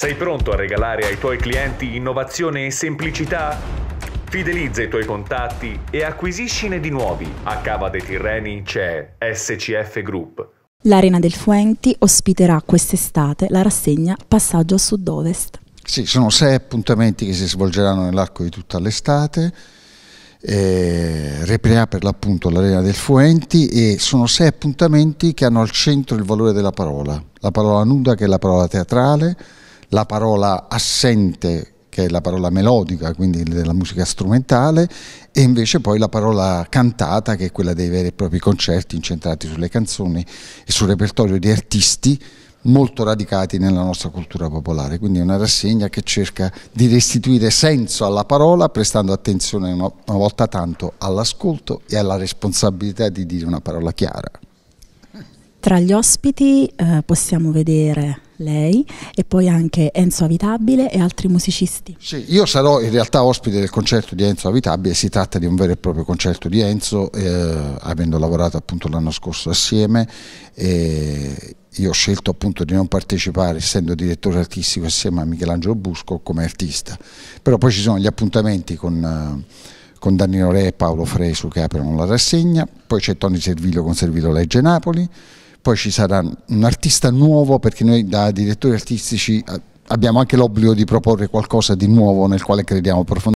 Sei pronto a regalare ai tuoi clienti innovazione e semplicità? Fidelizza i tuoi contatti e acquisiscine di nuovi. A Cava dei Tirreni c'è SCF Group. L'Arena del Fuenti ospiterà quest'estate la rassegna Passaggio a Sud-Ovest. Sì, sono sei appuntamenti che si svolgeranno nell'arco di tutta l'estate. Eh, Reprea per l'appunto l'Arena del Fuenti e sono sei appuntamenti che hanno al centro il valore della parola, la parola nuda che è la parola teatrale, la parola assente che è la parola melodica, quindi della musica strumentale, e invece poi la parola cantata, che è quella dei veri e propri concerti incentrati sulle canzoni e sul repertorio di artisti molto radicati nella nostra cultura popolare. Quindi è una rassegna che cerca di restituire senso alla parola, prestando attenzione una volta tanto all'ascolto e alla responsabilità di dire una parola chiara. Tra gli ospiti eh, possiamo vedere lei e poi anche Enzo Avitabile e altri musicisti. Sì, io sarò in realtà ospite del concerto di Enzo Avitabile, si tratta di un vero e proprio concerto di Enzo, eh, avendo lavorato appunto l'anno scorso assieme. Eh, io ho scelto appunto di non partecipare essendo direttore artistico assieme a Michelangelo Busco come artista, però poi ci sono gli appuntamenti con... Eh, con Danilo Re e Paolo Fresu che aprono la rassegna, poi c'è Tony Servillo con Servillo Legge Napoli, poi ci sarà un artista nuovo perché noi da direttori artistici eh, abbiamo anche l'obbligo di proporre qualcosa di nuovo nel quale crediamo profondamente.